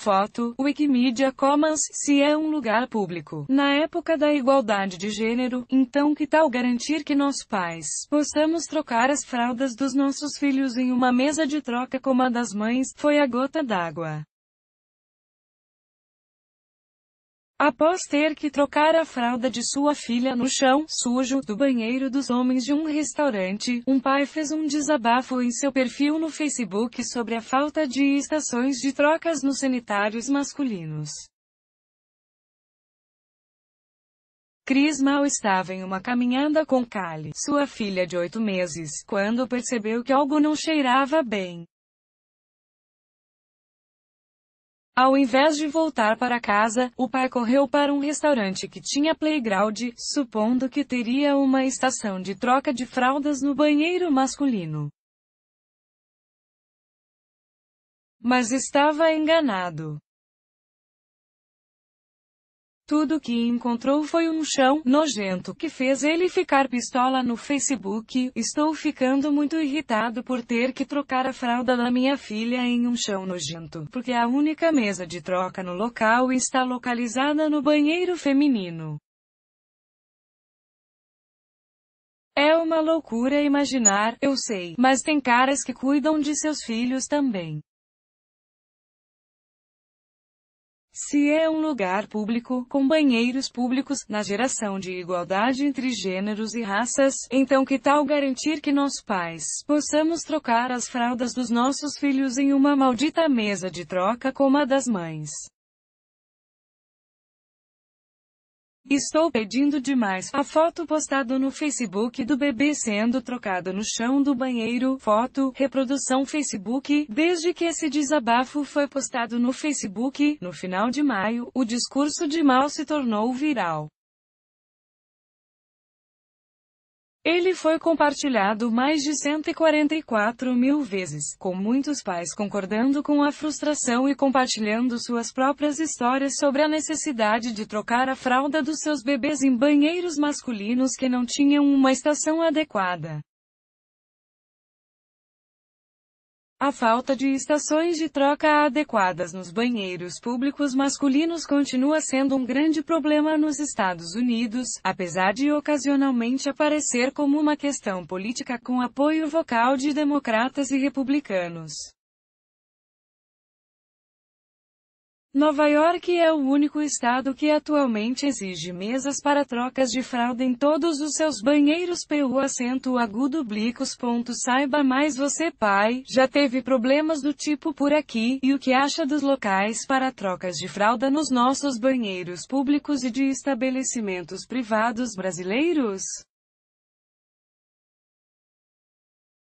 Foto, Wikimedia Commons, se é um lugar público. Na época da igualdade de gênero, então que tal garantir que nós pais possamos trocar as fraldas dos nossos filhos em uma mesa de troca como a das mães? Foi a gota d'água. Após ter que trocar a fralda de sua filha no chão sujo do banheiro dos homens de um restaurante, um pai fez um desabafo em seu perfil no Facebook sobre a falta de estações de trocas nos sanitários masculinos. Cris mal estava em uma caminhada com Kali, sua filha de oito meses, quando percebeu que algo não cheirava bem. Ao invés de voltar para casa, o pai correu para um restaurante que tinha playground, supondo que teria uma estação de troca de fraldas no banheiro masculino. Mas estava enganado. Tudo que encontrou foi um chão nojento que fez ele ficar pistola no Facebook. Estou ficando muito irritado por ter que trocar a fralda da minha filha em um chão nojento, porque a única mesa de troca no local está localizada no banheiro feminino. É uma loucura imaginar, eu sei, mas tem caras que cuidam de seus filhos também. Se é um lugar público, com banheiros públicos, na geração de igualdade entre gêneros e raças, então que tal garantir que nós pais possamos trocar as fraldas dos nossos filhos em uma maldita mesa de troca como a das mães? Estou pedindo demais. A foto postada no Facebook do bebê sendo trocado no chão do banheiro. Foto, reprodução Facebook. Desde que esse desabafo foi postado no Facebook, no final de maio, o discurso de mal se tornou viral. Ele foi compartilhado mais de 144 mil vezes, com muitos pais concordando com a frustração e compartilhando suas próprias histórias sobre a necessidade de trocar a fralda dos seus bebês em banheiros masculinos que não tinham uma estação adequada. A falta de estações de troca adequadas nos banheiros públicos masculinos continua sendo um grande problema nos Estados Unidos, apesar de ocasionalmente aparecer como uma questão política com apoio vocal de democratas e republicanos. Nova York é o único estado que atualmente exige mesas para trocas de fralda em todos os seus banheiros PU acento agudo blicos. Saiba mais você pai, já teve problemas do tipo por aqui, e o que acha dos locais para trocas de fralda nos nossos banheiros públicos e de estabelecimentos privados brasileiros?